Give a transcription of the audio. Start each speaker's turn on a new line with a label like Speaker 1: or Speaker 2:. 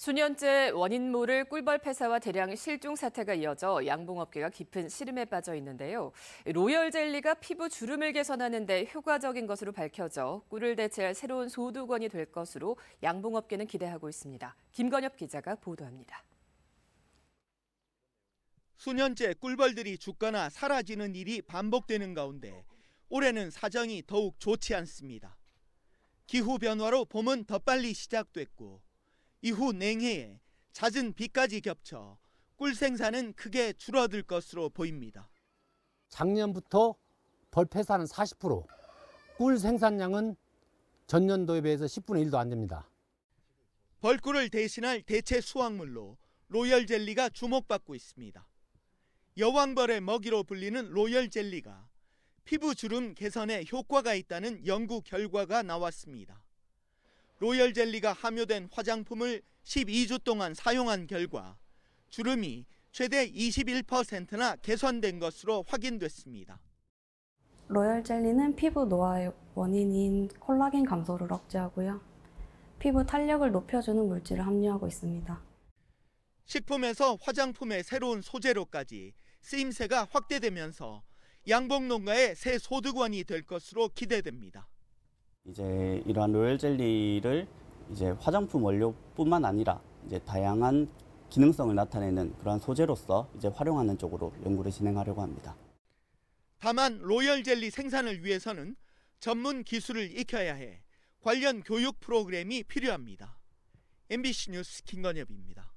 Speaker 1: 수년째 원인 모를 꿀벌 폐사와 대량 실종 사태가 이어져 양봉업계가 깊은 시름에 빠져 있는데요. 로열 젤리가 피부 주름을 개선하는 데 효과적인 것으로 밝혀져 꿀을 대체할 새로운 소두건이 될 것으로 양봉업계는 기대하고 있습니다. 김건엽 기자가 보도합니다.
Speaker 2: 수년째 꿀벌들이 죽거나 사라지는 일이 반복되는 가운데 올해는 사정이 더욱 좋지 않습니다. 기후 변화로 봄은 더 빨리 시작됐고 이후 냉해에 잦은 비까지 겹쳐 꿀 생산은 크게 줄어들 것으로 보입니다. 작년부터 벌폐사는 40%, 꿀 생산량은 전년도에 비해서 10분의 1도 안 됩니다. 벌꿀을 대신할 대체 수확물로 로열 젤리가 주목받고 있습니다. 여왕벌의 먹이로 불리는 로열 젤리가 피부 주름 개선에 효과가 있다는 연구 결과가 나왔습니다. 로열 젤리가 함유된 화장품을 12주 동안 사용한 결과 주름이 최대 21%나 개선된 것으로 확인됐습니다.
Speaker 3: 로열 젤리는 피부 노화의 원인인 콜라겐 감소를 억제하고요. 피부 탄력을 높여주는 물질을 함유하고 있습니다.
Speaker 2: 식품에서 화장품의 새로운 소재로까지 쓰임새가 확대되면서 양봉 농가의 새 소득원이 될 것으로 기대됩니다.
Speaker 4: 이제 이러한 로열 젤리를 이제 화장품 원료뿐만 아니라 이제 다양한 기능성을 나타내는 그러한 소재로서 이제 활용하는 쪽으로 연구를 진행하려고 합니다.
Speaker 2: 다만 로열 젤리 생산을 위해서는 전문 기술을 익혀야 해 관련 교육 프로그램이 필요합니다. MBC 뉴스 김건엽입니다.